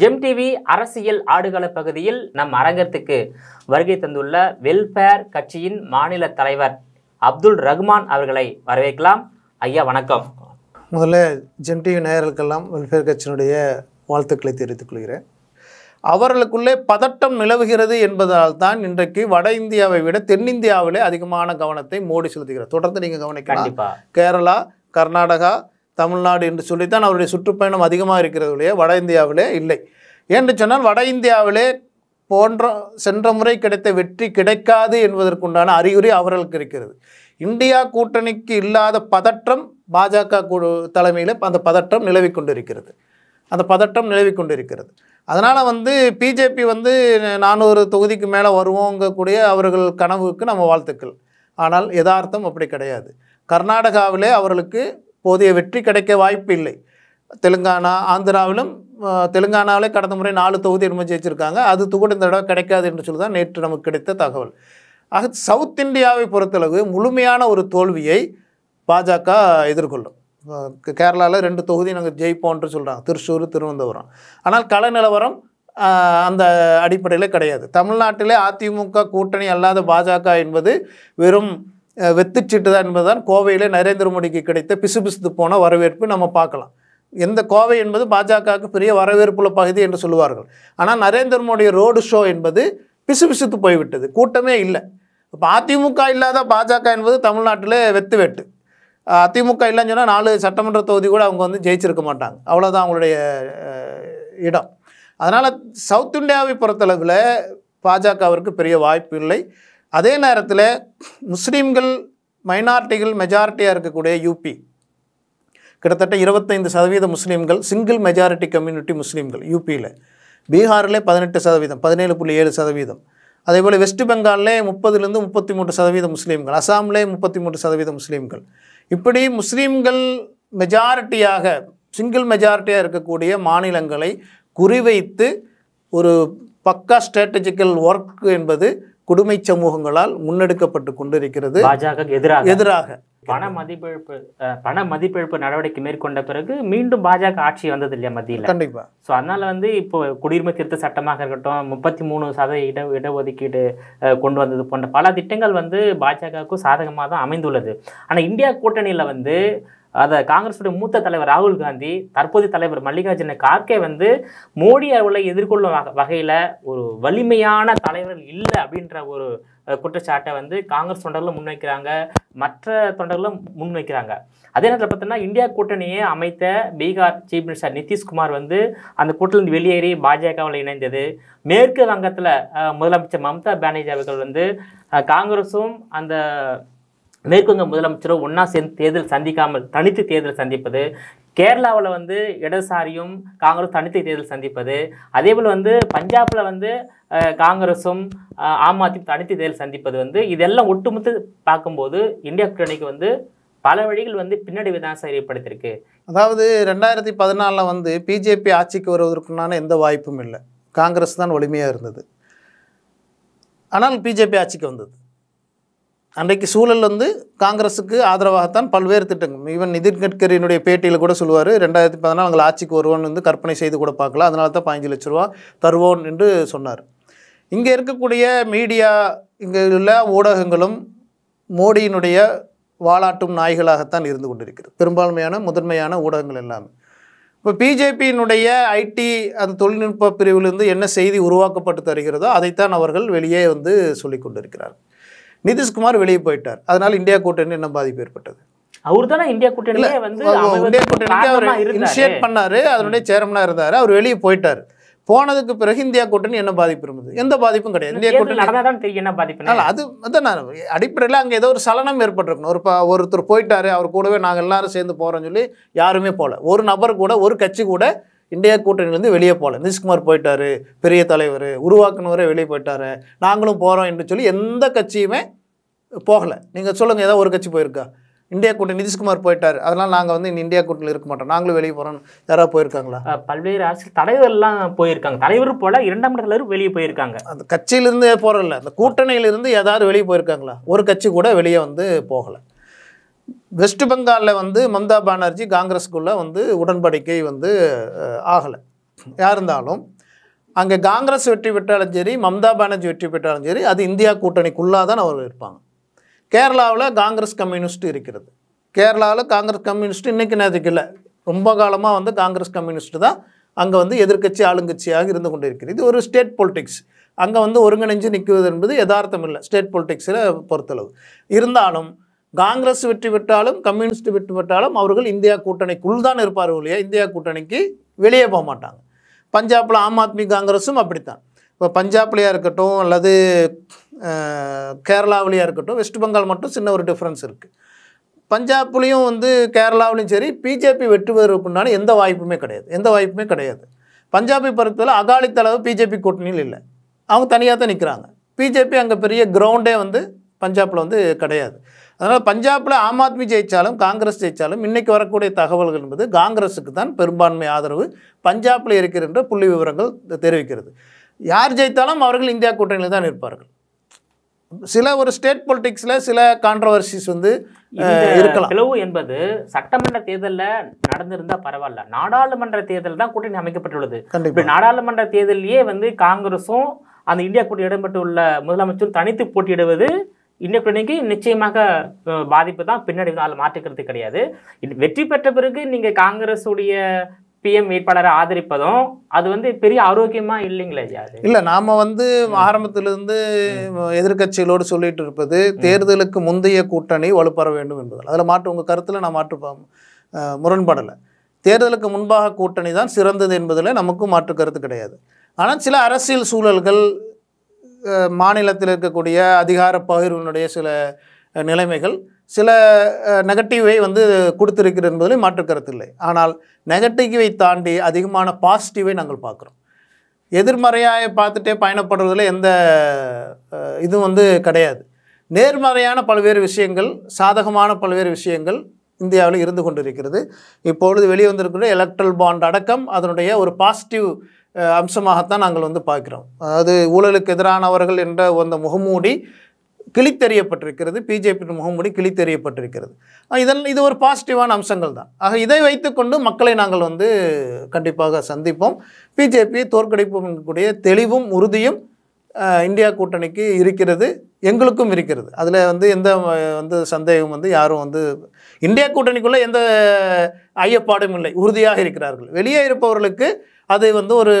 GeM TV அரசியல் ஆடுகள பகுதியில் நம் அரங்கத்துக்கு வருகை தந்துள்ள வெல்ஃபேர் கட்சியின் மாநில தலைவர் அப்துல் ரஹ்மான் அவர்களை வரவேற்கலாம் ஐயா வணக்கம் முதல்ல ஜெம் டிவி நேயர்களுக்கெல்லாம் வெல்ஃபேர் கட்சியினுடைய வாழ்த்துக்களை தெரிவித்துக் கொள்கிறேன் அவர்களுக்குள்ளே பதட்டம் நிலவுகிறது என்பதால் தான் இன்றைக்கு வட இந்தியாவை விட தென்னிந்தியாவிலே அதிகமான கவனத்தை மோடி செலுத்துகிறார் தொடர்ந்து நீங்கள் கவனிக்கலாம் கேரளா கர்நாடகா தமிழ்நாடு என்று சொல்லித்தான் அவருடைய சுற்றுப்பயணம் அதிகமாக இல்லையா வட இந்தியாவிலே இல்லை என்று சொன்னால் வட இந்தியாவிலே போன்ற சென்ற முறை கிடைத்த வெற்றி கிடைக்காது என்பதற்குண்டான அறிகுறி அவர்களுக்கு இருக்கிறது இந்தியா கூட்டணிக்கு இல்லாத பதற்றம் பாஜக தலைமையில் அந்த பதற்றம் நிலவி கொண்டிருக்கிறது அந்த பதட்டம் நிலவி கொண்டிருக்கிறது அதனால் வந்து பிஜேபி வந்து நானூறு தொகுதிக்கு மேலே வருவோங்கக்கூடிய அவர்கள் கனவுக்கு நம்ம வாழ்த்துக்கள் ஆனால் யதார்த்தம் அப்படி கிடையாது கர்நாடகாவிலே அவர்களுக்கு போதிய வெற்றி கிடைக்க வாய்ப்பு இல்லை தெலுங்கானா ஆந்திராவிலும் தெலுங்கானாவிலே கடந்த முறை நாலு தொகுதி நம்ம ஜெயிச்சிருக்காங்க அது தொகுடு இந்த தடவை கிடைக்காது என்று சொல்லி தான் நேற்று நமக்கு கிடைத்த தகவல் ஆக சவுத் இந்தியாவை பொறுத்தளவு முழுமையான ஒரு தோல்வியை பாஜக எதிர்கொள்ளும் கேரளாவில் ரெண்டு தொகுதி நாங்கள் ஜெயிப்போம்ன்று சொல்கிறாங்க திருச்சூர் திருவனந்தபுரம் ஆனால் கள நிலவரம் அந்த அடிப்படையில் கிடையாது தமிழ்நாட்டிலே அதிமுக கூட்டணி அல்லாத பாஜக என்பது வெறும் வெத்துச்சிட்டுதா தான் என்பதுதான் கோவையில் நரேந்திர மோடிக்கு கிடைத்த பிசுபிசுத்து போன வரவேற்பு நம்ம பார்க்கலாம் எந்த கோவை என்பது பாஜகவுக்கு பெரிய வரவேற்புள்ள பகுதி என்று சொல்லுவார்கள் ஆனால் நரேந்திர மோடி ரோடு ஷோ என்பது பிசுபிசுத்து போய்விட்டது கூட்டமே இல்லை இப்போ அதிமுக இல்லாத பாஜக என்பது தமிழ்நாட்டில் வெத்து வெட்டு அதிமுக இல்லைன்னு சொன்னால் நாலு சட்டமன்ற தொகுதி கூட அவங்க வந்து ஜெயிச்சிருக்க மாட்டாங்க அவ்வளோதான் அவங்களுடைய இடம் அதனால் சவுத் இந்தியாவை பொறுத்தளவில் பாஜகவிற்கு பெரிய வாய்ப்பு இல்லை அதே நேரத்தில் முஸ்லீம்கள் மைனாரிட்டிகள் மெஜாரிட்டியாக இருக்கக்கூடிய யூபி கிட்டத்தட்ட இருபத்தைந்து சதவீத முஸ்லீம்கள் சிங்கிள் மெஜாரிட்டி கம்யூனிட்டி முஸ்லீம்கள் யூபியில் பீகாரில் பதினெட்டு சதவீதம் பதினேழு புள்ளி ஏழு சதவீதம் அதே போல் வெஸ்ட் பெங்காலில் முப்பதுலேருந்து முப்பத்தி மூன்று சதவீதம் முஸ்லீம்கள் அசாமிலே முப்பத்தி மூன்று சதவீதம் முஸ்லீம்கள் இப்படி முஸ்லீம்கள் மெஜாரிட்டியாக சிங்கிள் மெஜாரிட்டியாக இருக்கக்கூடிய மாநிலங்களை குறிவைத்து ஒரு பக்கா ஸ்ட்ராட்டஜிக்கல் ஒர்க் என்பது குடுமை சமூகங்களால் முன்னெடுக்கப்பட்டு கொண்டிருக்கிறது பாஜக எதிராக எதிராக பண மதிப்பிழப்பு பண மதிப்பிழப்பு நடவடிக்கை மேற்கொண்ட பிறகு மீண்டும் பாஜக ஆட்சி வந்தது இல்லையா மத்தியில் கண்டிப்பா ஸோ அதனால வந்து இப்போ குடியுரிமை திருத்த சட்டமாக இருக்கட்டும் முப்பத்தி மூணு சதவீத இட இடஒதுக்கீடு கொண்டு வந்தது போன்ற பல திட்டங்கள் வந்து பாஜகவுக்கும் சாதகமாக தான் அமைந்துள்ளது ஆனால் இந்தியா கூட்டணியில் வந்து அதை காங்கிரஸுடைய மூத்த தலைவர் ராகுல் காந்தி தற்போதைய தலைவர் மல்லிகார்ஜுன கார்கே வந்து மோடி அவர்களை எதிர்கொள்ளும் வகையில் ஒரு வலிமையான தலைவர்கள் இல்லை அப்படின்ற ஒரு குற்றச்சாட்டை வந்து காங்கிரஸ் தொண்டர்களும் முன்வைக்கிறாங்க மற்ற தொண்டர்களும் முன்வைக்கிறாங்க அதே நேரத்தில் பார்த்தோம்னா இந்தியா கூட்டணியை அமைத்த பீகார் சீஃப் மினிஸ்டர் நிதிஷ்குமார் வந்து அந்த கூட்டணி வெளியேறி பாஜகவில் இணைந்தது மேற்கு வங்கத்தில் முதலமைச்சர் மம்தா பானர்ஜி அவர்கள் வந்து காங்கிரஸும் அந்த மேற்குவங்க முதலமைச்சரும் ஒன்றா சேர்ந்து தேர்தல் சந்திக்காமல் தனித்து தேர்தல் சந்திப்பது கேரளாவில் வந்து இடதுசாரியும் காங்கிரஸ் தனித்து தேர்தல் சந்திப்பது அதே போல் வந்து பஞ்சாபில் வந்து காங்கிரஸும் ஆம் ஆத்மி தனித்து தேர்தல் சந்திப்பது வந்து இதெல்லாம் ஒட்டுமொத்த பார்க்கும்போது இந்தியா கூட்டணிக்கு வந்து பல வழிகள் வந்து பின்னடைவு தான் சார் ஏற்படுத்தியிருக்கு அதாவது ரெண்டாயிரத்தி பதினாலில் வந்து பிஜேபி ஆட்சிக்கு வருவதற்குண்டான எந்த வாய்ப்பும் இல்லை காங்கிரஸ் தான் வலிமையாக இருந்தது ஆனால் பிஜேபி ஆட்சிக்கு வந்தது அன்றைக்கு சூழல் வந்து காங்கிரஸுக்கு ஆதரவாகத்தான் பல்வேறு திட்டங்கள் ஈவன் நிதின் கட்கரியினுடைய பேட்டியில் கூட சொல்லுவார் ரெண்டாயிரத்தி பதினாலு நாங்கள் ஆட்சிக்கு வருவோன்னு வந்து கற்பனை செய்து கூட பார்க்கல அதனால தான் பதினஞ்சு லட்ச ரூபா தருவோம் என்று சொன்னார் இங்கே இருக்கக்கூடிய மீடியா இங்கே உள்ள ஊடகங்களும் மோடியினுடைய வாலாட்டும் நாய்களாகத்தான் இருந்து கொண்டிருக்கிறது பெரும்பான்மையான முதன்மையான ஊடகங்கள் எல்லாமே இப்போ பிஜேபியினுடைய ஐடி அந்த தொழில்நுட்ப பிரிவிலிருந்து என்ன செய்தி உருவாக்கப்பட்டு தருகிறதோ அதைத்தான் அவர்கள் வெளியே வந்து சொல்லி கொண்டிருக்கிறார்கள் நிதிஷ்குமார் வெளியே போயிட்டார் அதனால இந்தியா கூட்டணி என்ன பாதிப்பு ஏற்பட்டது அவர் இந்தியா கூட்டணியே அவர் இனிஷியேட் பண்ணாரு அதனுடைய சேர்மனாக இருந்தார் அவர் வெளியே போயிட்டார் போனதுக்கு பிறகு இந்தியா கூட்டணி என்ன பாதிப்பு இருந்தது எந்த பாதிப்பும் கிடையாது இந்தியா கூட்டணி என்ன பாதிப்பு அது அதான் அடிப்படையில் அங்கே ஏதோ ஒரு சலனம் ஏற்பட்டிருக்கணும் ஒரு ஒருத்தர் போயிட்டாரு அவர் கூடவே நாங்க எல்லாரும் சேர்ந்து போறோம்னு சொல்லி யாருமே போகல ஒரு நபர் கூட ஒரு கட்சி கூட இந்தியா கூட்டணியிலேருந்து வெளியே போகல நிதிஷ்குமார் போயிட்டார் பெரிய தலைவர் உருவாக்குனவரே வெளியே போயிட்டார் நாங்களும் போகிறோம் என்று சொல்லி எந்த கட்சியுமே போகலை நீங்கள் சொல்லுங்கள் ஏதாவது ஒரு கட்சி போயிருக்கா இந்தியா கூட்டணி நிதிஷ்குமார் போயிட்டார் அதனால் நாங்கள் வந்து இந்தியா கூட்டணியில் இருக்க மாட்டோம் நாங்களும் வெளியே போகிறோம் யாராவது போயிருக்காங்களா பல்வேறு அரசியல் தலைவர்லாம் போயிருக்காங்க தலைவர் போல இரண்டாம் தலைவர் வெளியே போயிருக்காங்க அந்த கட்சியிலிருந்து போகிறதில்ல அந்த கூட்டணியிலிருந்து ஏதாவது வெளியே போயிருக்காங்களா ஒரு கட்சி கூட வெளியே வந்து போகலை வெஸ்ட் பெங்காலில் வந்து மம்தா பானர்ஜி காங்கிரஸுக்குள்ளே வந்து உடன்படிக்கை வந்து ஆகலை யார் இருந்தாலும் அங்கே காங்கிரஸ் வெற்றி பெற்றாலும் சரி மம்தா பானர்ஜி வெற்றி பெற்றாலும் சரி அது இந்தியா கூட்டணிக்குள்ளாக தான் அவர்கள் இருப்பாங்க கேரளாவில் காங்கிரஸ் கம்யூனிஸ்ட் இருக்கிறது கேரளாவில் காங்கிரஸ் கம்யூனிஸ்ட் இன்றைக்கி நேரத்துக்கு இல்லை ரொம்ப காலமாக வந்து காங்கிரஸ் கம்யூனிஸ்ட்டு தான் அங்கே வந்து எதிர்கட்சி ஆளுங்கட்சியாக இருந்து கொண்டு இருக்கிறது இது ஒரு ஸ்டேட் பொலிட்டிக்ஸ் அங்கே வந்து ஒருங்கிணைஞ்சு நிற்குவது என்பது யதார்த்தம் இல்லை ஸ்டேட் பொலிட்டிக்ஸில் பொறுத்தளவு இருந்தாலும் காங்கிரஸ் வெற்றி பெற்றாலும் கம்யூனிஸ்ட் வெற்றி பெற்றாலும் அவர்கள் இந்தியா கூட்டணிக்குள் தான் இருப்பார்கள் இல்லையா இந்தியா கூட்டணிக்கு வெளியே போக மாட்டாங்க பஞ்சாபில் ஆம் ஆத்மி காங்கிரஸும் அப்படித்தான் இப்போ பஞ்சாப்லேயா இருக்கட்டும் அல்லது கேரளாவிலேயா இருக்கட்டும் வெஸ்ட் பெங்கால் மட்டும் சின்ன ஒரு டிஃப்ரென்ஸ் இருக்குது பஞ்சாப்லேயும் வந்து கேரளாவிலையும் சரி பிஜேபி வெற்றி பெறுவதற்குண்டான எந்த வாய்ப்புமே கிடையாது எந்த வாய்ப்புமே கிடையாது பஞ்சாபை பொறுத்தவரை அகாலி அளவு பிஜேபி கூட்டணியில் இல்லை அவங்க தனியாக தான் நிற்கிறாங்க பிஜேபி அங்கே பெரிய கிரவுண்டே வந்து பஞ்சாபில் வந்து கிடையாது அதனால் பஞ்சாபில் ஆம் ஆத்மி ஜெயித்தாலும் காங்கிரஸ் ஜெயித்தாலும் இன்றைக்கி வரக்கூடிய தகவல்கள் என்பது காங்கிரஸுக்கு தான் பெரும்பான்மை ஆதரவு பஞ்சாபில் இருக்கின்ற புள்ளி விவரங்கள் தெரிவிக்கிறது யார் ஜெயித்தாலும் அவர்கள் இந்தியா கூட்டணியில் தான் இருப்பார்கள் சில ஒரு ஸ்டேட் பொலிட்டிக்ஸில் சில கான்ட்ரவர்சிஸ் வந்து இருக்கலாம் பிளவு என்பது சட்டமன்ற தேர்தலில் நடந்திருந்தால் பரவாயில்ல நாடாளுமன்ற தேர்தல் தான் கூட்டணி அமைக்கப்பட்டுள்ளது இப்போ நாடாளுமன்ற தேர்தலையே வந்து காங்கிரஸும் அந்த இந்தியா கூட்டணி இடம்பெற்றுள்ள முதலமைச்சரும் தனித்து போட்டியிடுவது இன்னைக்கு நிச்சயமாக பாதிப்பு தான் பின்னாடி அதில் மாற்றுக்கிறது கிடையாது வெற்றி பெற்ற பிறகு நீங்கள் காங்கிரஸுடைய பிஎம் வேட்பாளரை ஆதரிப்பதும் அது வந்து பெரிய ஆரோக்கியமாக இல்லைங்களே இல்லை நாம் வந்து ஆரம்பத்திலிருந்து எதிர்கட்சிகளோடு சொல்லிட்டு இருப்பது தேர்தலுக்கு முந்தைய கூட்டணி வலுப்பெற வேண்டும் என்பதால் அதில் மாற்று உங்கள் கருத்தில் நான் மாற்று முரண்படலை தேர்தலுக்கு முன்பாக கூட்டணி தான் சிறந்தது என்பதில் நமக்கும் மாற்று கருத்து கிடையாது ஆனால் சில அரசியல் சூழல்கள் மாநிலத்தில் இருக்கக்கூடிய அதிகார பகிர்வினுடைய சில நிலைமைகள் சில நெகட்டிவை வந்து கொடுத்துருக்கிறது என்பதில் மாற்று கருத்து இல்லை ஆனால் நெகட்டிவை தாண்டி அதிகமான பாசிட்டிவை நாங்கள் பார்க்குறோம் எதிர்மறையாக பார்த்துட்டே பயணப்படுறதுல எந்த இதுவும் வந்து கிடையாது நேர்மறையான பல்வேறு விஷயங்கள் சாதகமான பல்வேறு விஷயங்கள் இந்தியாவில் இருந்து கொண்டிருக்கிறது இப்பொழுது வெளிவந்திருக்கிற வந்திருக்கிற எலக்ட்ரல் பாண்ட் அடக்கம் அதனுடைய ஒரு பாசிட்டிவ் அம்சமாகத்தான் நாங்கள் வந்து பார்க்கிறோம் அதாவது ஊழலுக்கு எதிரானவர்கள் என்ற அந்த முகமூடி கிழித்தறியப்பட்டிருக்கிறது பிஜேபி முகமூடி கிழித்தறியப்பட்டிருக்கிறது இதன் இது ஒரு பாசிட்டிவான அம்சங்கள் தான் ஆக இதை வைத்துக்கொண்டு மக்களை நாங்கள் வந்து கண்டிப்பாக சந்திப்போம் பிஜேபியை தோற்கடிப்போம் தெளிவும் உறுதியும் இந்தியா கூட்டணிக்கு இருக்கிறது எங்களுக்கும் இருக்கிறது அதில் வந்து எந்த வந்து சந்தேகம் வந்து யாரும் வந்து இந்தியா கூட்டணிக்குள்ளே எந்த ஐயப்பாடும் இல்லை உறுதியாக இருக்கிறார்கள் வெளியே இருப்பவர்களுக்கு அதை வந்து ஒரு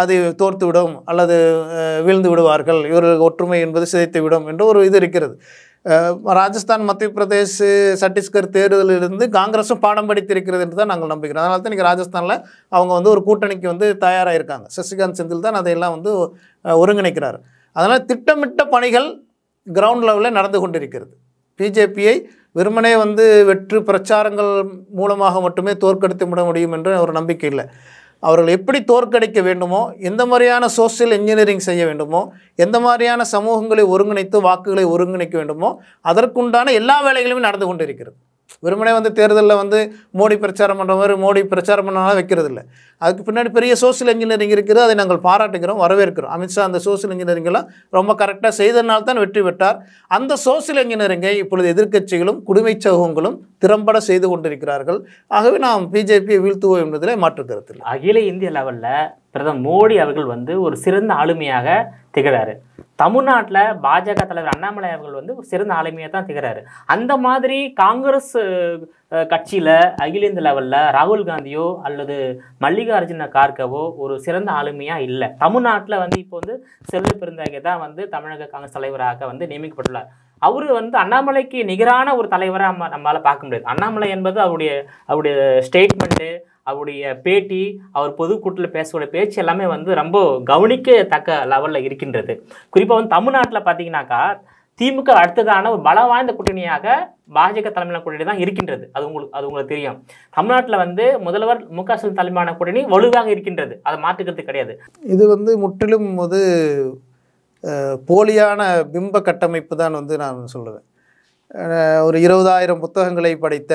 அதை தோர்த்துவிடும் அல்லது வீழ்ந்து விடுவார்கள் இவர்கள் ஒற்றுமை என்பது சிதைத்துவிடும் என்ற ஒரு இது இருக்கிறது ராஜஸ்தான் மத்திய பிரதேஷ் சட்டீஸ்கர் தேர்தலிலிருந்து காங்கிரஸும் பாடம் படித்திருக்கிறது என்று தான் நாங்கள் நம்புகிறோம் அதனால தான் இன்றைக்கி ராஜஸ்தானில் அவங்க வந்து ஒரு கூட்டணிக்கு வந்து தயாராக இருக்காங்க சசிகாந்த் செந்தில் தான் அதையெல்லாம் வந்து ஒருங்கிணைக்கிறார் அதனால் திட்டமிட்ட பணிகள் கிரவுண்ட் லெவலில் நடந்து கொண்டிருக்கிறது பிஜேபியை வெறுமனே வந்து வெற்று பிரச்சாரங்கள் மூலமாக மட்டுமே தோற்கடித்து விட முடியும் என்று ஒரு நம்பிக்கை இல்லை அவர்கள் எப்படி தோற்கடிக்க வேண்டுமோ எந்த மாதிரியான சோசியல் இன்ஜினியரிங் செய்ய வேண்டுமோ எந்த மாதிரியான சமூகங்களை ஒருங்கிணைத்து வாக்குகளை ஒருங்கிணைக்க வேண்டுமோ அதற்குண்டான எல்லா வேலைகளுமே நடந்து கொண்டிருக்கிறது வெறுமனே வந்து தேர்தலில் வந்து மோடி பிரச்சாரம் பண்ணுற மாதிரி மோடி பிரச்சாரம் பண்ணாலும் வைக்கிறது இல்லை அதுக்கு பின்னாடி பெரிய சோசியல் இன்ஜினியரிங் இருக்குது அதை நாங்கள் பாராட்டுகிறோம் வரவேற்கிறோம் அமித்ஷா அந்த சோசியல் இன்ஜினியரிங்கெல்லாம் ரொம்ப கரெக்டாக செய்தனால் தான் வெற்றி பெற்றார் அந்த சோசியல் இன்ஜினியரிங்கை இப்பொழுது எதிர்க்கட்சிகளும் குடிமை சகங்களும் திறம்பட செய்து கொண்டிருக்கிறார்கள் ஆகவே நாம் பிஜேபியை வீழ்த்துவோம் என்பதில் மாற்று கருத்தில் அகில இந்திய லெவலில் பிரதமர் மோடி அவர்கள் வந்து ஒரு சிறந்த ஆளுமையாக திகழாரு தமிழ்நாட்டில் பாஜக தலைவர் அண்ணாமலை அவர்கள் வந்து சிறந்த ஆளுமையை தான் திகழாரு அந்த மாதிரி காங்கிரஸ் கட்சியில் அகில இந்திய லெவலில் ராகுல் காந்தியோ அல்லது மல்லிகார்ஜுன கார்கவோ ஒரு சிறந்த ஆளுமையாக இல்லை தமிழ்நாட்டில் வந்து இப்போ வந்து செல்வ பெருந்தகை தான் வந்து தமிழக காங்கிரஸ் தலைவராக வந்து நியமிக்கப்பட்டுள்ளார் அவர் வந்து அண்ணாமலைக்கு நிகரான ஒரு தலைவராக நம்ம நம்மளால் பார்க்க முடியாது அண்ணாமலை என்பது அவருடைய அவருடைய ஸ்டேட்மெண்ட்டு அவருடைய பேட்டி அவர் பொதுக்கூட்டத்தில் பேசக்கூடிய பேச்சு எல்லாமே வந்து ரொம்ப கவனிக்கத்தக்க லெவலில் இருக்கின்றது குறிப்பாக வந்து தமிழ்நாட்டில் பார்த்தீங்கன்னாக்கா திமுக அடுத்ததான ஒரு பல வாய்ந்த கூட்டணியாக பாஜக தலைமையிலான கூட்டணி தான் இருக்கின்றது அது உங்களுக்கு அது உங்களுக்கு தெரியும் தமிழ்நாட்டில் வந்து முதல்வர் மு க ஸ்டாலின் தலைமையான கூட்டணி வலுவாக இருக்கின்றது அதை மாற்றுக்கிறது கிடையாது இது வந்து முற்றிலும் வந்து போலியான பிம்ப கட்டமைப்பு தான் வந்து நான் சொல்லுவேன் ஒரு இருபதாயிரம் புத்தகங்களை படைத்த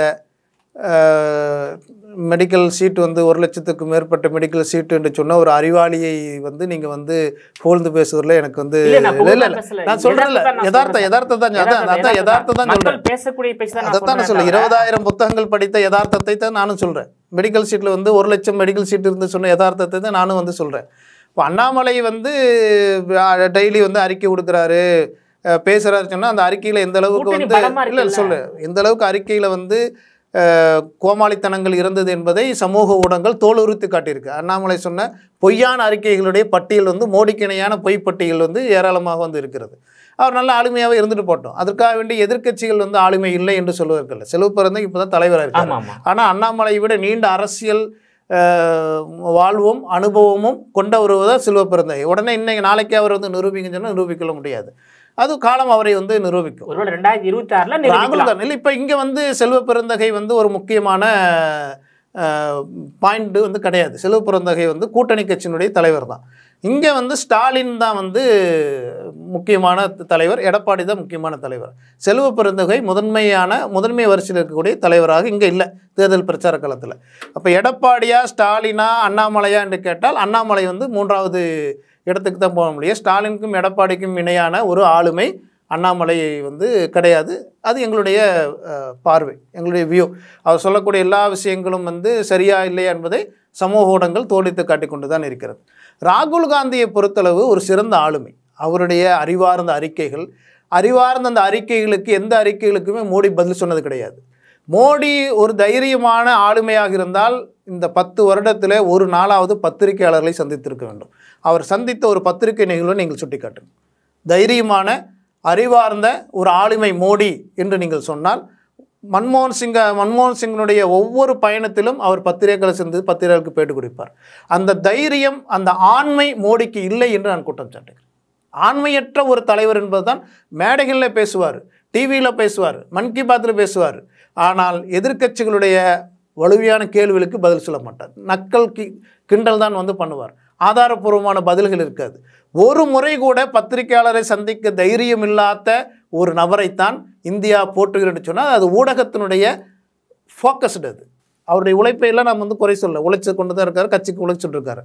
மெடிக்கல் சீட் வந்து ஒரு லட்சத்துக்கு மேற்பட்ட மெடிக்கல் சீட்டு என்று சொன்னால் ஒரு அறிவாளியை வந்து நீங்கள் வந்து புகழ்ந்து பேசுவதில் எனக்கு வந்து இல்லை இல்லை நான் சொல்கிறேன் யதார்த்த யதார்த்த தான் அதான் அதான் யதார்த்த தான் சொல்கிறேன் பேசக்கூடிய அதை தான் நான் சொல்கிறேன் இருபதாயிரம் புத்தகங்கள் படித்த யதார்த்தத்தை தான் நானும் சொல்கிறேன் மெடிக்கல் சீட்டில் வந்து ஒரு லட்சம் மெடிக்கல் சீட் இருந்து சொன்ன யதார்த்தத்தை தான் நானும் வந்து சொல்கிறேன் இப்போ அண்ணாமலை வந்து டெய்லி வந்து அறிக்கை கொடுக்குறாரு பேசுகிறாரு சொன்னால் அந்த அறிக்கையில் எந்த அளவுக்கு வந்து இல்லை சொல்லு எந்த அளவுக்கு அறிக்கையில் வந்து கோமாளித்தனங்கள் இருந்தது என்பதை சமூக ஊடகங்கள் தோலுறுத்தி காட்டியிருக்கு அண்ணாமலை சொன்ன பொய்யான அறிக்கைகளுடைய பட்டியல் வந்து மோடிக்கிணையான பொய் பட்டியல் வந்து ஏராளமாக வந்து இருக்கிறது அவர் நல்ல ஆளுமையாகவே இருந்துட்டு போட்டோம் அதற்காக வேண்டிய எதிர்க்கட்சிகள் வந்து ஆளுமை இல்லை என்று சொல்வதற்கில்ல செலவு பிறந்து இப்போ தான் தலைவராக இருக்காங்க ஆனால் அண்ணாமலையை விட நீண்ட அரசியல் வாழ்வும் அனுபவமும் கொண்ட வருவதாக செல்வ உடனே இன்னைக்கு நாளைக்கே அவர் வந்து நிரூபிங்கன்னு சொன்னால் நிரூபிக்கொள்ள முடியாது அது காலம் அவரை வந்து நிரூபிக்கும் இருபத்தி ராகுல் இப்போ இங்கே வந்து செல்வ பெருந்தகை வந்து ஒரு முக்கியமான பாயிண்ட்டு வந்து கிடையாது செல்வ பிறந்தகை வந்து கூட்டணி கட்சியினுடைய தலைவர் தான் இங்கே வந்து ஸ்டாலின் தான் வந்து முக்கியமான தலைவர் எடப்பாடி தான் முக்கியமான தலைவர் செல்வ பிறந்தகை முதன்மையான முதன்மை வரிசையில் இருக்கக்கூடிய தலைவராக இங்கே இல்லை தேர்தல் பிரச்சார காலத்தில் அப்போ எடப்பாடியா ஸ்டாலினா அண்ணாமலையா என்று கேட்டால் அண்ணாமலை வந்து மூன்றாவது இடத்துக்கு தான் போக முடியும் ஸ்டாலினுக்கும் எடப்பாடிக்கும் இணையான ஒரு ஆளுமை அண்ணாமலை வந்து கிடையாது அது எங்களுடைய பார்வை எங்களுடைய வியூ அவர் சொல்லக்கூடிய எல்லா விஷயங்களும் வந்து சரியா இல்லையா என்பதை சமூக ஊடகங்கள் காட்டி கொண்டு தான் இருக்கிறது ராகுல் காந்தியை பொறுத்தளவு ஒரு சிறந்த ஆளுமை அவருடைய அறிவார்ந்த அறிக்கைகள் அறிவார்ந்த அந்த அறிக்கைகளுக்கு எந்த அறிக்கைகளுக்குமே மோடி பதில் சொன்னது கிடையாது மோடி ஒரு தைரியமான ஆளுமையாக இருந்தால் இந்த பத்து வருடத்தில் ஒரு நாளாவது பத்திரிகையாளர்களை சந்தித்திருக்க வேண்டும் அவர் சந்தித்த ஒரு பத்திரிகை நிகழ்வு நீங்கள் சுட்டிக்காட்டுங்க தைரியமான அறிவார்ந்த ஒரு ஆளுமை மோடி என்று நீங்கள் சொன்னால் மன்மோகன் சிங்க மன்மோகன் சிங்கினுடைய ஒவ்வொரு பயணத்திலும் அவர் பத்திரிகைகளை சேர்ந்து பத்திரிகைகளுக்கு பேட்டு கொடுப்பார் அந்த தைரியம் அந்த ஆண்மை மோடிக்கு இல்லை என்று நான் குற்றம் சாட்டுகிறேன் ஆண்மையற்ற ஒரு தலைவர் என்பதுதான் மேடைகளில் பேசுவார் டிவியில் பேசுவார் மன் கி பாத்தில் பேசுவார் ஆனால் எதிர்க்கட்சிகளுடைய வலுவையான கேள்விகளுக்கு பதில் சொல்ல மாட்டார் நக்கல் கி கிண்டல் தான் வந்து பண்ணுவார் ஆதாரபூர்வமான பதில்கள் இருக்காது ஒரு முறை கூட பத்திரிகையாளரை சந்திக்க தைரியம் இல்லாத ஒரு நபரைத்தான் இந்தியா போட்டுகிறேன்னு சொன்னால் அது ஊடகத்தினுடைய ஃபோக்கஸ்டு அது அவருடைய உழைப்பையெல்லாம் நம்ம வந்து குறை சொல்ல உழைச்சி கொண்டு தான் இருக்காரு கட்சிக்கு உழைச்சிட்டு இருக்காரு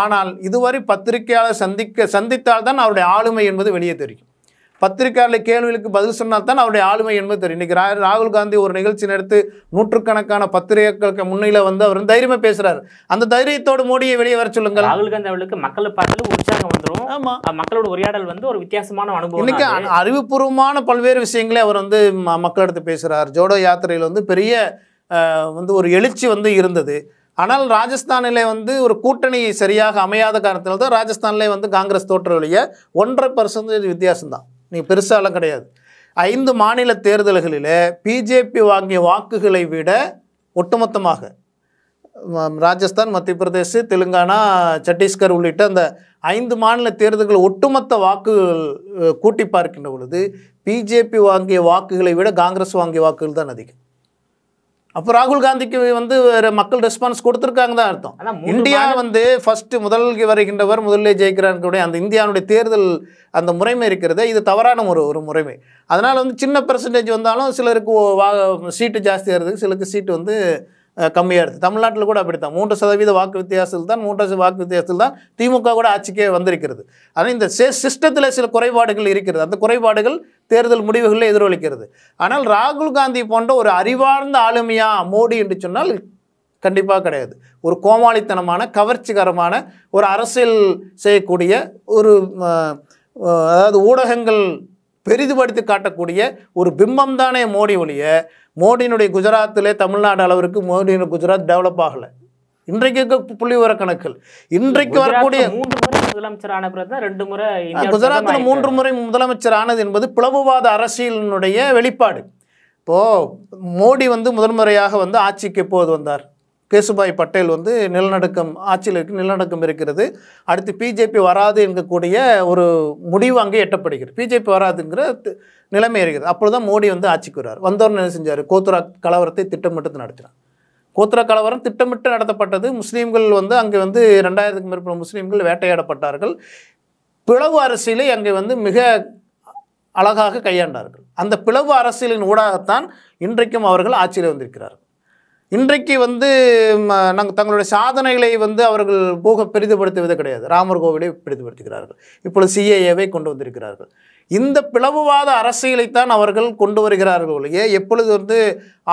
ஆனால் இதுவரை பத்திரிகையாளர் சந்திக்க சந்தித்தால்தான் அவருடைய ஆளுமை என்பது வெளியே தெரியும் பத்திரிகையாளர் கேள்விகளுக்கு பதில் சொன்னால் தான் அவருடைய ஆளுமை என்பது தெரியும் இன்றைக்கி ராகுல் காந்தி ஒரு நிகழ்ச்சி நடத்து நூற்றுக்கணக்கான பத்திரிகைகளுக்கு முன்னிலை வந்து அவர் தைரியமாக பேசுகிறார் அந்த தைரியத்தோடு மோடியை வெளியே வர சொல்லுங்கள் ராகுல் காந்தி அவர்களுக்கு மக்களை பார்த்து உற்சாகம் வந்துடும் ஆமாம் மக்களோட உரையாடல் வந்து ஒரு வித்தியாசமான அனுபவம் இன்னைக்கு அறிவுபூர்வமான பல்வேறு விஷயங்களே அவர் வந்து மக்களிடத்து பேசுகிறார் ஜோடோ யாத்திரையில் வந்து பெரிய வந்து ஒரு எழுச்சி வந்து இருந்தது ஆனால் ராஜஸ்தானில் வந்து ஒரு கூட்டணி சரியாக அமையாத தான் ராஜஸ்தான்லேயே வந்து காங்கிரஸ் தோற்றவழிய ஒன்றரை பர்சன்டேஜ் வித்தியாசம்தான் நீ பெருசாலாம் கிடையாது ஐந்து மாநில தேர்தல்களில் பிஜேபி வாங்கிய வாக்குகளை விட ஒட்டுமொத்தமாக ராஜஸ்தான் மத்திய பிரதேஷ் தெலுங்கானா சத்தீஸ்கர் உள்ளிட்ட அந்த ஐந்து மாநில தேர்தல்கள் ஒட்டுமொத்த வாக்குகள் கூட்டி பார்க்கின்ற பொழுது பிஜேபி வாங்கிய வாக்குகளை விட காங்கிரஸ் வாங்கிய வாக்குகள் தான் அதிகம் அப்போ ராகுல் காந்திக்கு வந்து மக்கள் ரெஸ்பான்ஸ் கொடுத்துருக்காங்க தான் அர்த்தம் இந்தியா வந்து ஃபஸ்ட்டு முதல் வருகின்றவர் முதல்ல ஜெயிக்கிறாருக்கூடிய அந்த இந்தியாவுடைய தேர்தல் அந்த முறைமை இருக்கிறது இது தவறான ஒரு ஒரு முறைமை அதனால் வந்து சின்ன பெர்சன்டேஜ் வந்தாலும் சிலருக்கு சீட்டு ஜாஸ்தி இருக்குது சிலருக்கு சீட்டு வந்து கம்மியாக இருக்குது தமிழ்நாட்டில் கூட அப்படித்தான் மூன்று சதவீத வாக்கு வித்தியாசத்தில் தான் மூன்று வாக்கு வித்தியாசத்தில் தான் திமுக கூட ஆட்சிக்கே வந்திருக்கிறது ஆனால் இந்த சிஸ்டத்தில் சில குறைபாடுகள் இருக்கிறது அந்த குறைபாடுகள் தேர்தல் முடிவுகளில் எதிரொலிக்கிறது ஆனால் ராகுல் காந்தி போன்ற ஒரு அறிவார்ந்த ஆளுமையா மோடி என்று சொன்னால் கண்டிப்பாக கிடையாது ஒரு கோமாளித்தனமான கவர்ச்சிகரமான ஒரு அரசியல் செய்யக்கூடிய ஒரு அதாவது ஊடகங்கள் பெரிதுபடுத்தி காட்டக்கூடிய ஒரு பிம்பம் தானே மோடி ஒழிய மோடியினுடைய குஜராத்திலே தமிழ்நாடு அளவிற்கு மோடியினுடைய குஜராத் டெவலப் ஆகலை இன்றைக்கு புள்ளி விவர கணக்கில் இன்றைக்கு வரக்கூடிய ரெண்டு முறை குஜராத்தில் மூன்று முறை முதலமைச்சர் ஆனது என்பது பிளவுவாத அரசியலினுடைய வெளிப்பாடு இப்போது மோடி வந்து முதன்முறையாக வந்து ஆட்சிக்கு எப்போது வந்தார் கேசுபாய் பட்டேல் வந்து நிலநடுக்கம் ஆட்சியில் இருக்கு நிலநடுக்கம் இருக்கிறது அடுத்து பிஜேபி வராது என்கக்கூடிய ஒரு முடிவு அங்கே எட்டப்படுகிறது பிஜேபி வராதுங்கிற நிலைமை இருக்குது அப்பொழுது தான் மோடி வந்து ஆட்சிக்கு வர்றார் வந்தவர் என்ன செஞ்சார் கோத்ரா கலவரத்தை திட்டமிட்டு நடத்தினார் கோத்ரா கலவரம் திட்டமிட்டு நடத்தப்பட்டது முஸ்லீம்கள் வந்து அங்கே வந்து ரெண்டாயிரத்துக்கு மேற்பட்ட முஸ்லீம்கள் வேட்டையாடப்பட்டார்கள் பிளவு அரசியலை அங்கே வந்து மிக அழகாக கையாண்டார்கள் அந்த பிளவு அரசியலின் ஊடாகத்தான் இன்றைக்கும் அவர்கள் ஆட்சியில் வந்திருக்கிறார்கள் இன்றைக்கு வந்து நாங்கள் தங்களுடைய சாதனைகளை வந்து அவர்கள் போக பெரிதுபடுத்துவது கிடையாது ராமர் கோவிலை பெரிதுபடுத்துகிறார்கள் இப்பொழுது சிஏஏவை கொண்டு வந்திருக்கிறார்கள் இந்த பிளவுவாத அரசியலைத்தான் அவர்கள் கொண்டு வருகிறார்கள் ஒழிய எப்பொழுது வந்து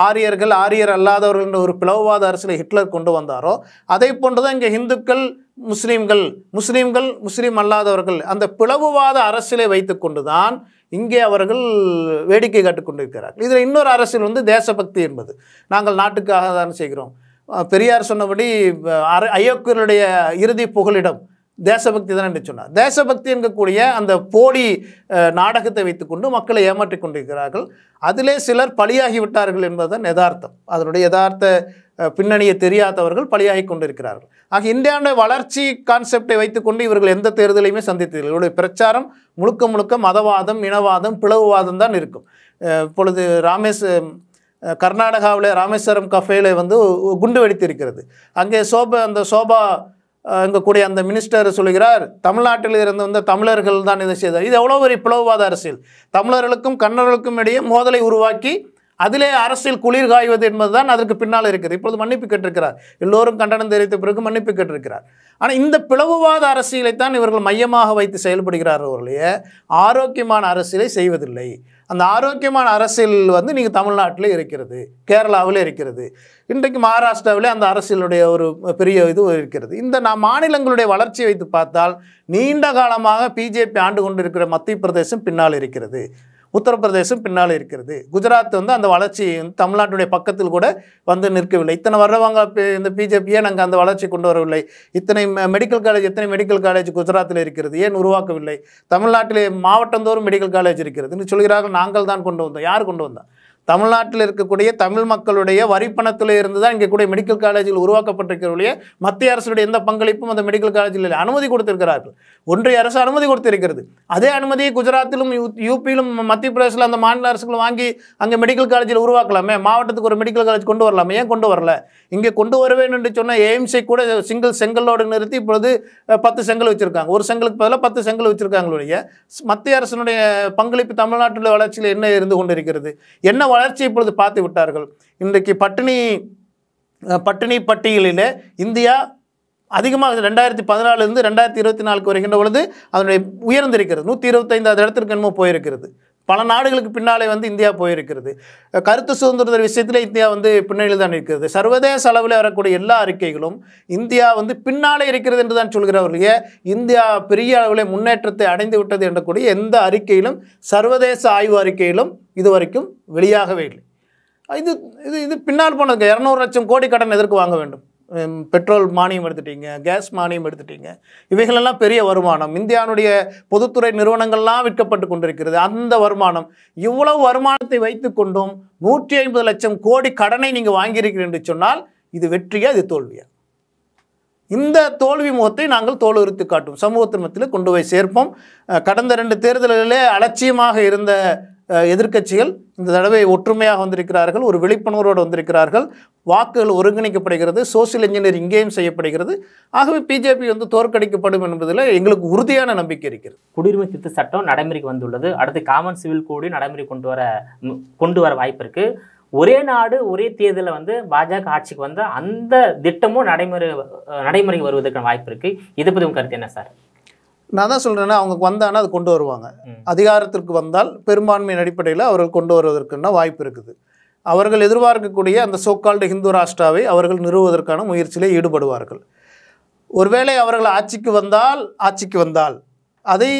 ஆரியர்கள் ஆரியர் அல்லாதவர்கள் என்ற ஒரு பிளவுவாத அரசியலை ஹிட்லர் கொண்டு வந்தாரோ அதை போன்றுதான் இங்கே இந்துக்கள் முஸ்லீம்கள் முஸ்லீம்கள் முஸ்லீம் அல்லாதவர்கள் அந்த பிளவுவாத அரசியலை வைத்து கொண்டுதான் இங்கே அவர்கள் வேடிக்கை காட்டுக்கொண்டிருக்கிறார்கள் இதில் இன்னொரு அரசியல் வந்து தேசபக்தி என்பது நாங்கள் நாட்டுக்காக தான் செய்கிறோம் பெரியார் சொன்னபடி அயோக்கியருடைய இறுதி புகலிடம் தேசபக்தி தான் என்று சொன்னார் தேசபக்தி என்கக்கூடிய அந்த போலி நாடகத்தை வைத்துக்கொண்டு மக்களை ஏமாற்றி கொண்டிருக்கிறார்கள் அதிலே சிலர் பலியாகிவிட்டார்கள் என்பதுதான் யதார்த்தம் அதனுடைய யதார்த்த பின்னணியை தெரியாதவர்கள் பலியாகி கொண்டிருக்கிறார்கள் ஆக இந்தியாவுடைய வளர்ச்சி கான்செப்டை வைத்துக்கொண்டு இவர்கள் எந்த தேர்தலையுமே சந்தித்தார்கள் இவருடைய பிரச்சாரம் முழுக்க முழுக்க மதவாதம் இனவாதம் பிளவுவாதம் தான் இருக்கும் இப்பொழுது ராமேஸ் கர்நாடகாவில் ராமேஸ்வரம் கஃபேல வந்து குண்டு வெடித்திருக்கிறது அங்கே சோபா அந்த சோபா எங்கக்கூடிய அந்த மினிஸ்டர் சொல்கிறார் தமிழ்நாட்டில் இருந்து வந்த தமிழர்கள் தான் இதை செய்தார் இது எவ்வளோ ஒரு பிளவுவாத அரசியல் தமிழர்களுக்கும் கன்னர்களுக்கும் இடையே மோதலை உருவாக்கி அதிலே அரசியல் குளிர் காய்வது என்பதுதான் அதற்கு பின்னால் இருக்குது இப்பொழுது மன்னிப்பு கேட்டிருக்கிறார் எல்லோரும் கண்டனம் தெரிவித்த பிறகு மன்னிப்பு கேட்டிருக்கிறார் ஆனால் இந்த பிளவுவாத அரசியலைத்தான் இவர்கள் மையமாக வைத்து செயல்படுகிறார்களே ஆரோக்கியமான அரசியலை செய்வதில்லை அந்த ஆரோக்கியமான அரசியல் வந்து நீங்கள் தமிழ்நாட்டில் இருக்கிறது கேரளாவில் இருக்கிறது இன்றைக்கு மகாராஷ்டிராவிலே அந்த அரசியலுடைய ஒரு பெரிய இது இருக்கிறது இந்த நான் மாநிலங்களுடைய வளர்ச்சியை வைத்து பார்த்தால் நீண்ட காலமாக பிஜேபி ஆண்டு கொண்டிருக்கிற மத்திய பிரதேசம் பின்னால் இருக்கிறது உத்தரப்பிரதேசம் பின்னால் இருக்கிறது குஜராத் வந்து அந்த வளர்ச்சி தமிழ்நாட்டுடைய பக்கத்தில் கூட வந்து நிற்கவில்லை இத்தனை வர்றவங்க இந்த பிஜேபியே நாங்கள் அந்த வளர்ச்சி கொண்டு வரவில்லை இத்தனை மெடிக்கல் காலேஜ் எத்தனை மெடிக்கல் காலேஜ் குஜராத்தில் இருக்கிறது ஏன் உருவாக்கவில்லை தமிழ்நாட்டிலே மாவட்டந்தோறும் மெடிக்கல் காலேஜ் இருக்கிறதுன்னு சொல்கிறார்கள் நாங்கள் தான் கொண்டு வந்தோம் யார் கொண்டு வந்தோம் தமிழ்நாட்டில் இருக்கக்கூடிய தமிழ் மக்களுடைய வரிப்பணத்தில் இருந்து தான் இங்கே கூட மெடிக்கல் காலேஜில் உருவாக்கப்பட்டிருக்கிறவர்களே மத்திய அரசுடைய எந்த பங்களிப்பும் அந்த மெடிக்கல் காலேஜில் அனுமதி கொடுத்திருக்கிறார்கள் ஒன்றிய அரசு அனுமதி கொடுத்திருக்கிறது அதே அனுமதியை குஜராத்திலும் யூபியிலும் மத்திய பிரதேசில் அந்த மாநில அரசுகளும் வாங்கி அங்கே மெடிக்கல் காலேஜில் உருவாக்கலாமே மாவட்டத்துக்கு ஒரு மெடிக்கல் காலேஜ் கொண்டு வரலாமே ஏன் கொண்டு வரல இங்கே கொண்டு வருவேன் என்று சொன்ன எய்ம்ஸை கூட சிங்கிள் செங்கலோடு நிறுத்தி இப்பொழுது பத்து செங்கல் வச்சுருக்காங்க ஒரு செங்கலுக்கு பதிலாக பத்து செங்கல் வச்சுருக்காங்களுடைய மத்திய அரசனுடைய பங்களிப்பு தமிழ்நாட்டில் வளர்ச்சியில் என்ன இருந்து கொண்டிருக்கிறது என்ன வளர்ச்சி இப்பொழுது பார்த்து விட்டார்கள் இன்றைக்கு பட்டினி பட்டினி பட்டியலில் இந்தியா அதிகமாக ரெண்டாயிரத்தி பதினாலுலேருந்து ரெண்டாயிரத்தி இருபத்தி நாலுக்கு வருகின்ற பொழுது அதனுடைய உயர்ந்திருக்கிறது நூற்றி இருபத்தைந்தாவது இடத்திற்கு என்னமோ போயிருக்கிறது பல நாடுகளுக்கு பின்னாலே வந்து இந்தியா போயிருக்கிறது கருத்து சுதந்திரத்தின் விஷயத்தில் இந்தியா வந்து பின்னணியில் தான் இருக்கிறது சர்வதேச அளவில் வரக்கூடிய எல்லா அறிக்கைகளும் இந்தியா வந்து பின்னாலே இருக்கிறது என்று தான் சொல்கிறவர்களே இந்தியா பெரிய அளவில் முன்னேற்றத்தை அடைந்து விட்டது என்றக்கூடிய எந்த அறிக்கையிலும் சர்வதேச ஆய்வு அறிக்கையிலும் இதுவரைக்கும் வெளியாகவே இல்லை இது இது இது பின்னால் போனதுக்கு இரநூறு லட்சம் கோடி கடன் எதற்கு வாங்க வேண்டும் பெட்ரோல் மானியம் எடுத்துட்டீங்க கேஸ் மானியம் எடுத்துட்டீங்க இவைகளெல்லாம் பெரிய வருமானம் இந்தியாவுடைய பொதுத்துறை நிறுவனங்கள்லாம் விற்கப்பட்டு கொண்டிருக்கிறது அந்த வருமானம் இவ்வளவு வருமானத்தை வைத்து கொண்டும் நூற்றி ஐம்பது லட்சம் கோடி கடனை நீங்கள் வாங்கியிருக்கிறீர்கள் என்று சொன்னால் இது வெற்றியா இது தோல்வியா இந்த தோல்வி முகத்தை நாங்கள் தோலுரித்து காட்டும் சமூகத்தின் மத்தியில் கொண்டு போய் சேர்ப்போம் கடந்த ரெண்டு தேர்தல்களிலே அலட்சியமாக இருந்த எதிர்க்கட்சிகள் இந்த தடவை ஒற்றுமையாக வந்திருக்கிறார்கள் ஒரு விழிப்புணர்வோடு வந்திருக்கிறார்கள் வாக்குகள் ஒருங்கிணைக்கப்படுகிறது சோசியல் இன்ஜினியர் இங்கேயும் செய்யப்படுகிறது ஆகவே பிஜேபி வந்து தோற்கடிக்கப்படும் என்பதில் எங்களுக்கு உறுதியான நம்பிக்கை இருக்கிறது குடியுரிமை திருத்த சட்டம் நடைமுறைக்கு வந்துள்ளது அடுத்து காமன் சிவில் கோடி நடைமுறை கொண்டு வர கொண்டு வர வாய்ப்பு இருக்கு ஒரே நாடு ஒரே தேர்தலில் வந்து பாஜக ஆட்சிக்கு வந்த அந்த திட்டமும் நடைமுறை நடைமுறைக்கு வருவதற்கான வாய்ப்பு இருக்குது இதை பற்றி உங்க கருத்து என்ன சார் நான் தான் சொல்கிறேன்னா அவங்க வந்தானே அது கொண்டு வருவாங்க அதிகாரத்திற்கு வந்தால் பெரும்பான்மையின் அடிப்படையில் அவர்கள் கொண்டு வருவதற்குன்னா வாய்ப்பு இருக்குது அவர்கள் எதிர்பார்க்கக்கூடிய அந்த சோக்கால்டு ஹிந்து ராஷ்டிராவை அவர்கள் நிறுவுவதற்கான முயற்சியிலே ஈடுபடுவார்கள் ஒருவேளை அவர்கள் ஆட்சிக்கு வந்தால் ஆட்சிக்கு வந்தால் அதை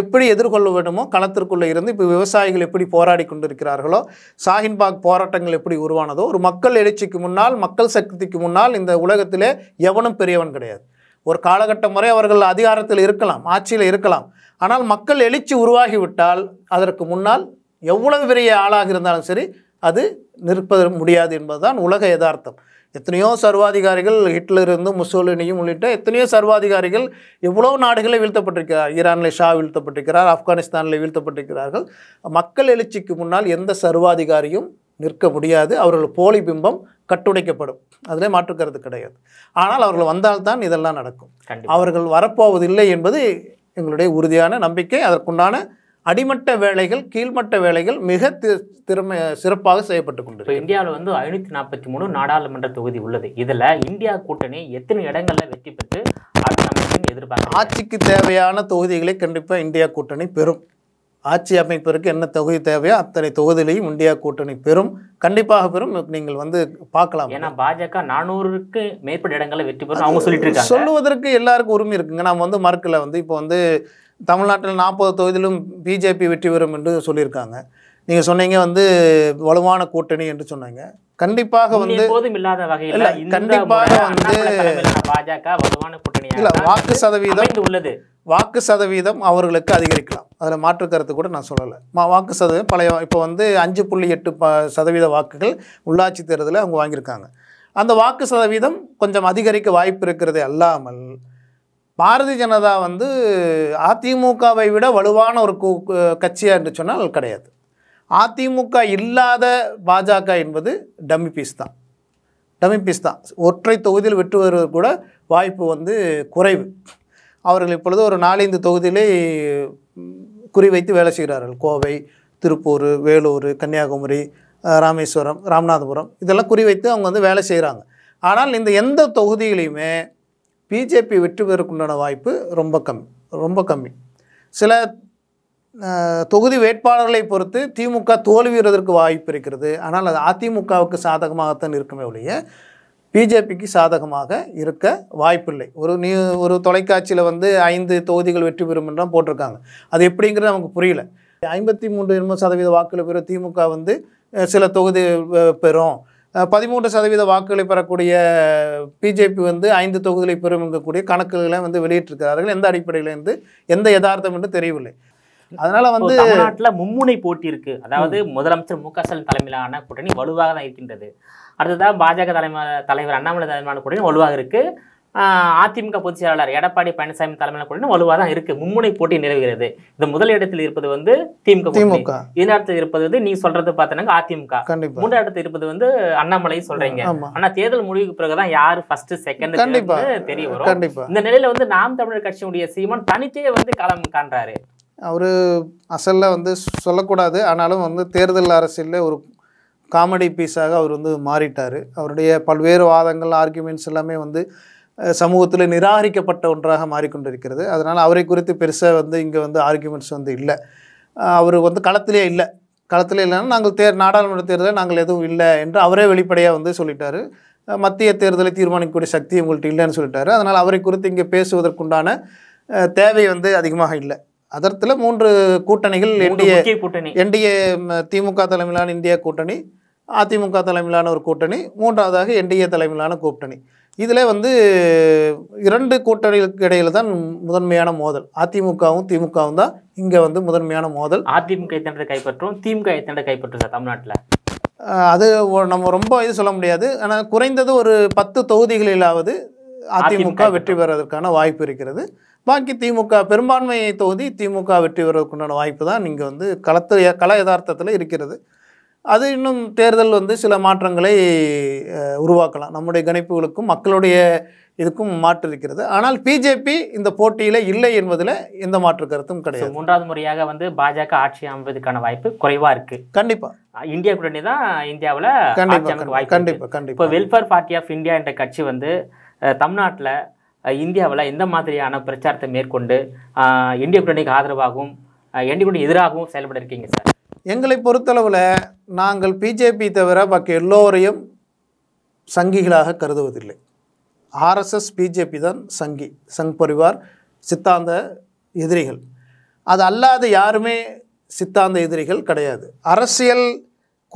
எப்படி எதிர்கொள்ள வேண்டுமோ களத்திற்குள்ளே இருந்து இப்போ விவசாயிகள் எப்படி போராடி கொண்டிருக்கிறார்களோ சாஹின்பாக் போராட்டங்கள் எப்படி உருவானதோ ஒரு மக்கள் எழுச்சிக்கு முன்னால் மக்கள் சக்திக்கு முன்னால் இந்த உலகத்திலே எவனும் பெரியவன் கிடையாது ஒரு காலகட்டம் வரை அவர்கள் அதிகாரத்தில் இருக்கலாம் ஆட்சியில் இருக்கலாம் ஆனால் மக்கள் எழுச்சி உருவாகிவிட்டால் அதற்கு முன்னால் எவ்வளவு பெரிய ஆளாக இருந்தாலும் சரி அது நிற்பது முடியாது என்பதுதான் உலக யதார்த்தம் எத்தனையோ சர்வாதிகாரிகள் ஹிட்லருந்து முசோலினியும் உள்ளிட்ட எத்தனையோ சர்வாதிகாரிகள் எவ்வளோ நாடுகளை வீழ்த்தப்பட்டிருக்கிறார் ஈரானில் ஷா வீழ்த்தப்பட்டிருக்கிறார் ஆப்கானிஸ்தானில் வீழ்த்தப்பட்டிருக்கிறார்கள் மக்கள் எழுச்சிக்கு முன்னால் எந்த சர்வாதிகாரியும் நிற்க முடியாது அவர்கள் போலி பிம்பம் கட்டுடைக்கப்படும் அதில் மாற்றுக்கிறது கிடையாது ஆனால் அவர்கள் வந்தால்தான் இதெல்லாம் நடக்கும் அவர்கள் வரப்போவதில்லை என்பது எங்களுடைய உறுதியான நம்பிக்கை அதற்குண்டான அடிமட்ட வேலைகள் கீழ்மட்ட வேலைகள் மிக திறமை சிறப்பாக செய்யப்பட்டு கொண்டு இந்தியாவில் வந்து ஐநூற்றி நாற்பத்தி மூணு நாடாளுமன்ற தொகுதி உள்ளது இதில் இந்தியா கூட்டணி எத்தனை இடங்களில் வெற்றி பெற்று எதிர்பார்க்க ஆட்சிக்கு தேவையான தொகுதிகளை கண்டிப்பாக இந்தியா கூட்டணி பெறும் ஆட்சி அமைப்பிற்கு என்ன தொகுதி தேவையோ அத்தனை தொகுதியிலையும் இந்தியா கூட்டணி பெறும் கண்டிப்பாக பெறும் நீங்கள் வந்து பார்க்கலாம் ஏன்னா பாஜக நானூறுக்கு மேற்பட்ட இடங்களை வெற்றி பெறும் அவங்க சொல்லிட்டு இருக்காங்க சொல்லுவதற்கு எல்லாருக்கும் உரிமை இருக்குங்க நம்ம வந்து மறுக்கல வந்து இப்போ வந்து தமிழ்நாட்டில் நாற்பது தொகுதியிலும் பிஜேபி வெற்றி பெறும் என்று சொல்லியிருக்காங்க நீங்கள் சொன்னீங்க வந்து வலுவான கூட்டணி என்று சொன்னாங்க கண்டிப்பாக வந்து இல்லாத வகையில் கண்டிப்பாக வந்து பாஜக வலுவான கூட்டணி இல்லை வாக்கு சதவீதம் உள்ளது வாக்கு சதவீதம் அவர்களுக்கு அதிகரிக்கலாம் அதில் மாற்று கருத்து கூட நான் சொல்லலை மா வாக்கு சதவீதம் பழைய இப்போ வந்து அஞ்சு புள்ளி எட்டு ப சதவீத வாக்குகள் உள்ளாட்சி தேர்தலில் அவங்க வாங்கியிருக்காங்க அந்த வாக்கு சதவீதம் கொஞ்சம் அதிகரிக்க வாய்ப்பு இருக்கிறது அல்லாமல் பாரதிய ஜனதா வந்து அதிமுகவை விட வலுவான ஒரு கட்சியாக என்று சொன்னால் கிடையாது அதிமுக இல்லாத பாஜக என்பது டம்மி பீஸ் தான் டம்மி பீஸ் தான் ஒற்றை தொகுதியில் வெற்றி வருவது கூட வாய்ப்பு வந்து குறைவு அவர்கள் இப்பொழுது ஒரு நாலஞ்சு தொகுதியிலே குறிவைத்து வேலை செய்கிறார்கள் கோவை திருப்பூர் வேலூர் கன்னியாகுமரி ராமேஸ்வரம் ராமநாதபுரம் இதெல்லாம் குறிவைத்து அவங்க வந்து வேலை செய்கிறாங்க ஆனால் இந்த எந்த தொகுதியிலையுமே பிஜேபி வெற்றி பெறக்குண்டான வாய்ப்பு ரொம்ப கம்மி ரொம்ப கம்மி சில தொகுதி வேட்பாளர்களை பொறுத்து திமுக தோல்வியுறதற்கு வாய்ப்பு இருக்கிறது ஆனால் அது அதிமுகவுக்கு சாதகமாகத்தான் இருக்குமே ஒழிய பிஜேபிக்கு சாதகமாக இருக்க வாய்ப்பில்லை ஒரு நீ ஒரு தொலைக்காட்சியில் வந்து ஐந்து தொகுதிகள் வெற்றி பெறும் என்றால் போட்டிருக்காங்க அது எப்படிங்கிறது நமக்கு புரியல ஐம்பத்தி மூன்று எண்பது சதவீத வாக்குகளை பெற திமுக வந்து சில தொகுதி பெறும் பதிமூன்று சதவீத வாக்குகளை பெறக்கூடிய பிஜேபி வந்து ஐந்து தொகுதிகளை பெறும் என்கக்கூடிய கணக்குகளை வந்து வெளியிட்டிருக்கிறார்கள் எந்த அடிப்படையிலேருந்து எந்த யதார்த்தம் என்று தெரியவில்லை அதனால வந்து தமிழ்நாட்டில் மும்முனை போட்டி இருக்கு அதாவது முதலமைச்சர் மு க ஸ்டாலின் தலைமையிலான கூட்டணி வலுவாக தான் இருக்கின்றது அடுத்ததான் பாஜக தலைமை தலைவர் அண்ணாமலை தலைமையிலான கூட்டணி வலுவாக இருக்கு அதிமுக பொதுச் செயலாளர் எடப்பாடி பழனிசாமி தலைமையில கூட்டணி வலுவாக தான் இருக்கு மும்முனை போட்டி நிலவுகிறது இந்த முதல் இடத்தில் இருப்பது வந்து திமுக திமுக இரண்டாவது இருப்பது வந்து நீங்க சொல்றது பார்த்தனாங்க அதிமுக மூன்றாம் இடத்துல இருப்பது வந்து அண்ணாமலை சொல்றீங்க ஆனா தேர்தல் முடிவுக்கு பிறகுதான் யாரு ஃபர்ஸ்ட் செகண்ட் தெரிய வரும் இந்த நிலையில வந்து நாம் தமிழர் கட்சியுடைய சீமான் தனித்தே வந்து களம் காண்றாரு அவர் அசலில் வந்து சொல்லக்கூடாது ஆனாலும் வந்து தேர்தல் அரசியலில் ஒரு காமெடி பீஸாக அவர் வந்து மாறிட்டார் அவருடைய பல்வேறு வாதங்கள் ஆர்குமெண்ட்ஸ் எல்லாமே வந்து சமூகத்தில் நிராகரிக்கப்பட்ட ஒன்றாக மாறிக்கொண்டிருக்கிறது அதனால் அவரை குறித்து பெருசாக வந்து இங்கே வந்து ஆர்குமெண்ட்ஸ் வந்து இல்லை அவர் வந்து களத்திலே இல்லை களத்தில் இல்லைன்னா நாங்கள் தேர் நாடாளுமன்ற தேர்தலில் நாங்கள் எதுவும் இல்லை என்று அவரே வெளிப்படையாக வந்து சொல்லிட்டார் மத்திய தேர்தலை தீர்மானிக்கக்கூடிய சக்தி உங்கள்கிட்ட இல்லைன்னு சொல்லிட்டாரு அதனால் அவரை குறித்து இங்கே பேசுவதற்குண்டான தேவை வந்து அதிகமாக இல்லை அதற்குல மூன்று கூட்டணிகள் என்டிஏ கூட்டணி என்டிஏ திமுக தலைமையிலான இந்திய கூட்டணி அதிமுக தலைமையிலான ஒரு கூட்டணி மூன்றாவதாக என்டிஏ தலைமையிலான கூட்டணி இதில் வந்து இரண்டு கூட்டணிகளுக்கு இடையில தான் முதன்மையான மோதல் அதிமுகவும் திமுகவும் தான் இங்கே வந்து முதன்மையான மோதல் அதிமுக எத்தனை கைப்பற்றும் திமுக எத்தனை கைப்பற்றும் சார் தமிழ்நாட்டில் அது நம்ம ரொம்ப இது சொல்ல முடியாது ஆனால் குறைந்தது ஒரு பத்து தொகுதிகளிலாவது அதிமுக வெற்றி பெறுவதற்கான வாய்ப்பு இருக்கிறது பாக்கி திமுக பெரும்பான்மையை தொகுதி திமுக வெற்றி பெறுவதற்குண்டான வாய்ப்பு தான் இங்கே வந்து களத்து கல யதார்த்தத்தில் இருக்கிறது அது இன்னும் தேர்தல் வந்து சில மாற்றங்களை உருவாக்கலாம் நம்முடைய கணிப்புகளுக்கும் மக்களுடைய இதுக்கும் மாற்று இருக்கிறது ஆனால் பிஜேபி இந்த போட்டியில் இல்லை என்பதில் எந்த மாற்று கருத்தும் கிடையாது மூன்றாவது முறையாக வந்து பாஜக ஆட்சி அமைவதற்கான வாய்ப்பு குறைவாக இருக்கு கண்டிப்பாக இந்தியா கூட்டணி தான் இந்தியாவில் கண்டிப்பாக கண்டிப்பாக கண்டிப்பாக இப்போ வெல்ஃபேர் பார்ட்டி ஆஃப் இந்தியா என்ற கட்சி வந்து தமிழ்நாட்டில் இந்தியாவில் எந்த மாதிரியான பிரச்சாரத்தை மேற்கொண்டு இந்திய கூட்டணிக்கு ஆதரவாகவும் என்டி கூட்டணி எதிராகவும் செயல்பட இருக்கீங்க சார் எங்களை பொறுத்தளவில் நாங்கள் பிஜேபி தவிர பாக்கி எல்லோரையும் சங்கிகளாக கருதுவதில்லை ஆர்எஸ்எஸ் பிஜேபி தான் சங்கி சங் பரிவார் சித்தாந்த எதிரிகள் அது அல்லாத யாருமே சித்தாந்த எதிரிகள் கிடையாது அரசியல்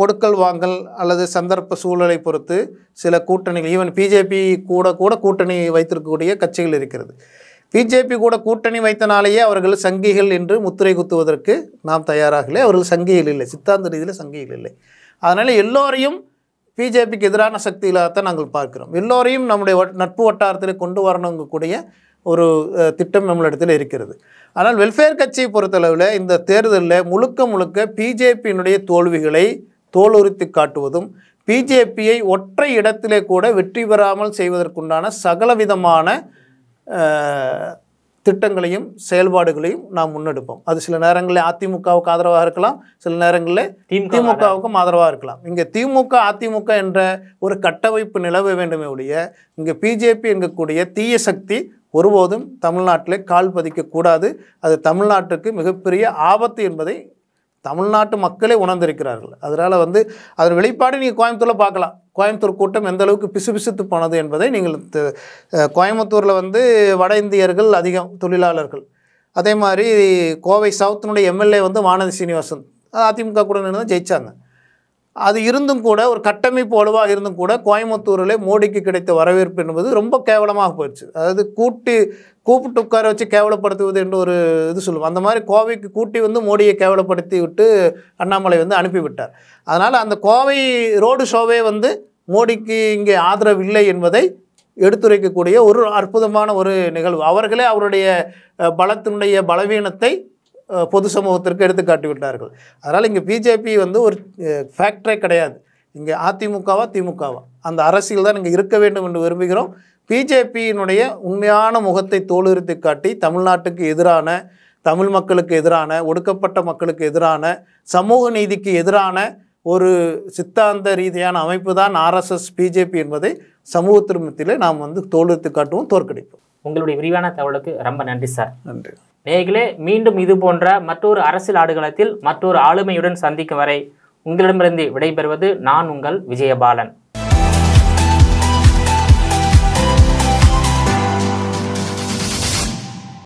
கொடுக்கல் வாங்கல் அல்லது சந்தர்ப்ப சூழலை பொறுத்து சில கூட்டணிகள் ஈவன் பிஜேபி கூட கூட கூட்டணி வைத்திருக்கக்கூடிய கட்சிகள் இருக்கிறது பிஜேபி கூட கூட்டணி வைத்தனாலேயே அவர்கள் சங்கிகள் என்று முத்திரை குத்துவதற்கு நாம் தயாராகலை அவர்கள் சங்கிகள் இல்லை சித்தாந்த ரீதியில் சங்கிகள் இல்லை அதனால் எல்லோரையும் பிஜேபிக்கு எதிரான சக்திகளாகத்தான் நாங்கள் பார்க்கிறோம் எல்லோரையும் நம்முடைய நட்பு வட்டாரத்தில் கொண்டு வரணுங்கக்கூடிய ஒரு திட்டம் நம்மளிடத்தில் இருக்கிறது ஆனால் வெல்ஃபேர் கட்சியை பொறுத்தளவில் இந்த தேர்தலில் முழுக்க முழுக்க பிஜேபியினுடைய தோல்விகளை தோலுறுத்தி காட்டுவதும் பிஜேபியை ஒற்றை இடத்திலே கூட வெற்றி பெறாமல் செய்வதற்குண்டான சகலவிதமான திட்டங்களையும் செயல்பாடுகளையும் நாம் முன்னெடுப்போம் அது சில நேரங்களில் அதிமுகவுக்கு ஆதரவாக இருக்கலாம் சில நேரங்களில் திமுகவுக்கும் ஆதரவாக இருக்கலாம் இங்கே திமுக அதிமுக என்ற ஒரு கட்டமைப்பு நிலவ வேண்டுமே ஒழிய இங்கே பிஜேபி என்கக்கூடிய தீய சக்தி ஒருபோதும் தமிழ்நாட்டில் கால் பதிக்கக்கூடாது அது தமிழ்நாட்டுக்கு மிகப்பெரிய ஆபத்து என்பதை தமிழ்நாட்டு மக்களே உணர்ந்திருக்கிறார்கள் அதனால் வந்து அதன் வெளிப்பாடு நீங்கள் கோயம்புத்தூரில் பார்க்கலாம் கோயம்புத்தூர் கூட்டம் எந்த அளவுக்கு பிசுபிசுத்து போனது என்பதை நீங்கள் கோயம்புத்தூரில் வந்து வட இந்தியர்கள் அதிகம் தொழிலாளர்கள் அதே மாதிரி கோவை சவுத்தினுடைய எம்எல்ஏ வந்து வானதி சீனிவாசன் அதிமுக கூட நின்று தான் ஜெயித்தாங்க அது இருந்தும் கூட ஒரு கட்டமைப்பு வலுவாக இருந்தும் கூட கோயம்புத்தூரில் மோடிக்கு கிடைத்த வரவேற்பு என்பது ரொம்ப கேவலமாக போயிடுச்சு அதாவது கூட்டு கூப்பிட்டு உட்கார வச்சு கேவலப்படுத்துவது என்று ஒரு இது சொல்லுவோம் அந்த மாதிரி கோவைக்கு கூட்டி வந்து மோடியை கேவலப்படுத்தி விட்டு அண்ணாமலை வந்து அனுப்பிவிட்டார் அதனால் அந்த கோவை ரோடு ஷோவே வந்து மோடிக்கு இங்கே ஆதரவு இல்லை என்பதை எடுத்துரைக்கக்கூடிய ஒரு அற்புதமான ஒரு நிகழ்வு அவர்களே அவருடைய பலத்தினுடைய பலவீனத்தை பொது சமூகத்திற்கு எடுத்து காட்டி விட்டார்கள் அதனால் இங்கே பிஜேபி வந்து ஒரு ஃபேக்டரே கிடையாது இங்கே அதிமுகவா திமுகவா அந்த அரசியல் தான் நீங்கள் இருக்க வேண்டும் என்று விரும்புகிறோம் பிஜேபியினுடைய உண்மையான முகத்தை தோலுறுத்தி காட்டி தமிழ்நாட்டுக்கு எதிரான தமிழ் மக்களுக்கு எதிரான ஒடுக்கப்பட்ட மக்களுக்கு எதிரான சமூக நீதிக்கு எதிரான ஒரு சித்தாந்த ரீதியான அமைப்பு தான் ஆர்எஸ்எஸ் பிஜேபி என்பதை சமூக திருமத்திலே நாம் வந்து தோலுறுத்தி காட்டுவோம் தோற்கடிப்போம் உங்களுடைய விரிவான தகவலுக்கு ரொம்ப நன்றி சார் நன்றி நேர்களே மீண்டும் இது போன்ற மற்றொரு அரசியல் ஆடுகளத்தில் மற்றொரு ஆளுமையுடன் சந்திக்கும் வரை உங்களிடமிருந்து விடைபெறுவது நான் உங்கள் விஜயபாலன்